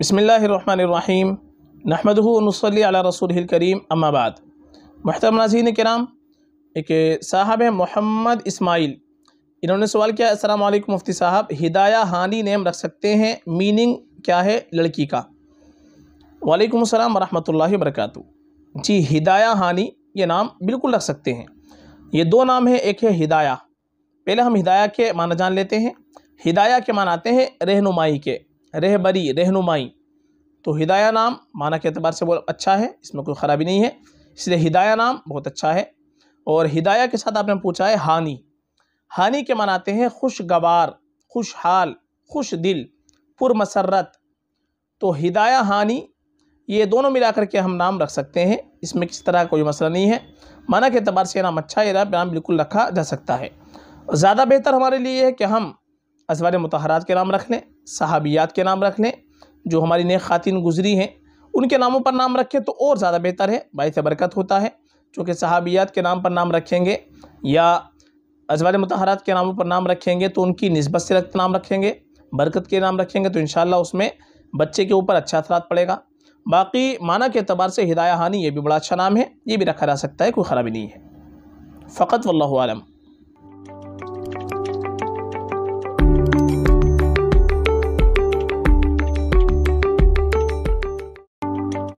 بسم اللہ الرحمن الرحیم نحمد و نصلی علی رسول کریم رسول الکریم محترم ناظرین کرام ایک صاحب محمد اسماعیل انہوں نے سوال کیا السلام علیکم مفتی صاحب ہدایہ ہانی نیم رکھ سکتے ہیں میننگ کیا ہے لڑکی کا وعلیکم السلام ورحمۃ اللہ وبرکاتہ جی ہدایہ ہانی یہ نام بالکل رکھ سکتے ہیں یہ دو نام ہیں ایک ہے ہدایہ پہلے ہم ہدایہ کے معنی جان لیتے ہیں ہدایہ کے معنی آتے ہیں رہنمائی کے رہبری رہنمائی تو ہدایہ نام معنی کے اعتبار سے بہت اچھا ہے اس میں کوئی خرابی نہیں ہے اس لیے ہدایہ نام بہت اچھا ہے اور ہدایہ کے ساتھ آپ نے پوچھا ہے ہانی ہانی کے معنی آتے ہیں خوشگوار خوش حال خوش دل پر مسرت تو ہدایہ ہانی یہ دونوں ملا کر کے ہم نام رکھ سکتے ہیں اس میں کسی طرح کوئی مسئلہ نہیں ہے معنی کے اعتبار سے یہ نام اچھا ہے نام نام بالکل رکھا جا سکتا ہے زیادہ بہتر ہمارے لیے ہے کہ ہم ازوار متحرات کے نام رکھ لیں صحابیات کے نام رکھ لیں جو ہماری نیک خواتین گزری ہیں ان کے ناموں پر نام رکھیں تو اور زیادہ بہتر ہے باعث برکت ہوتا ہے چونکہ صحابیات کے نام پر نام رکھیں گے یا ازوار متحرات کے ناموں پر نام رکھیں گے تو ان کی نسبت سے نام رکھیں گے برکت کے نام رکھیں گے تو انشاءاللہ اس میں بچے کے اوپر اچھا اثرات پڑے گا باقی معنی کے اعتبار سے ہدایہ ہانی یہ بھی بڑا اچھا نام ہے یہ بھی رکھا جا سکتا ہے کوئی خرابی نہیں ہے فقط واللہ عالم